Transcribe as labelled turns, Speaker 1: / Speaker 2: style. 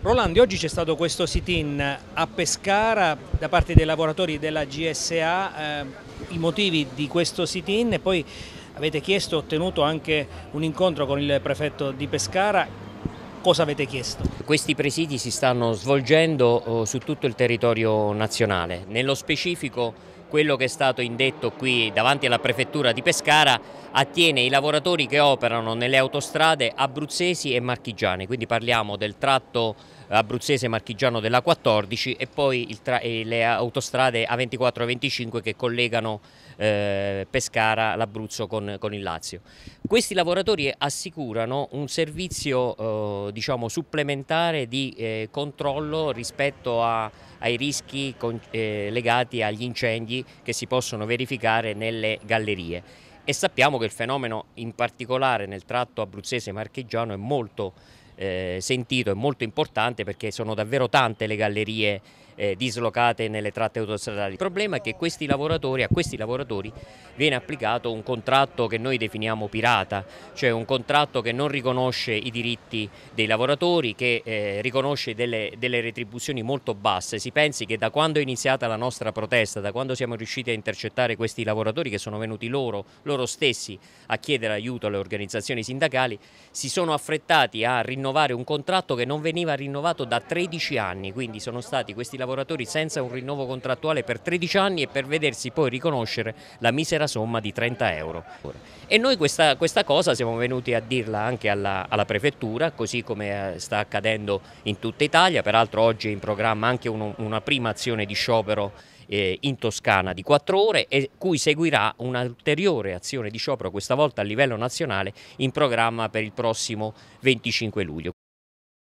Speaker 1: Rolandi, oggi c'è stato questo sit-in a Pescara da parte dei lavoratori della GSA, eh, i motivi di questo sit-in e poi avete chiesto e ottenuto anche un incontro con il prefetto di Pescara. Cosa avete chiesto?
Speaker 2: Questi presidi si stanno svolgendo oh, su tutto il territorio nazionale. Nello specifico quello che è stato indetto qui davanti alla prefettura di Pescara attiene i lavoratori che operano nelle autostrade abruzzesi e marchigiane, quindi parliamo del tratto eh, abruzzese marchigiano della 14 e poi eh, le autostrade A24 e a 25 che collegano eh, Pescara, l'Abruzzo con, con, il Lazio. Questi lavoratori assicurano un servizio eh, diciamo, supplementare di eh, controllo rispetto a, ai rischi con, eh, legati agli incendi che si possono verificare nelle gallerie e sappiamo che il fenomeno in particolare nel tratto abruzzese marchigiano è molto eh, sentito, è molto importante perché sono davvero tante le gallerie eh, dislocate nelle tratte autostradali. Il problema è che questi lavoratori, a questi lavoratori viene applicato un contratto che noi definiamo pirata, cioè un contratto che non riconosce i diritti dei lavoratori, che eh, riconosce delle, delle retribuzioni molto basse. Si pensi che da quando è iniziata la nostra protesta, da quando siamo riusciti a intercettare questi lavoratori che sono venuti loro, loro stessi a chiedere aiuto alle organizzazioni sindacali, si sono affrettati a rinnovare un contratto che non veniva rinnovato da 13 anni, quindi sono stati questi lavoratori lavoratori senza un rinnovo contrattuale per 13 anni e per vedersi poi riconoscere la misera somma di 30 euro. E noi questa, questa cosa siamo venuti a dirla anche alla, alla prefettura, così come eh, sta accadendo in tutta Italia, peraltro oggi è in programma anche uno, una prima azione di sciopero eh, in Toscana di 4 ore e cui seguirà un'ulteriore azione di sciopero, questa volta a livello nazionale, in programma per il prossimo 25 luglio.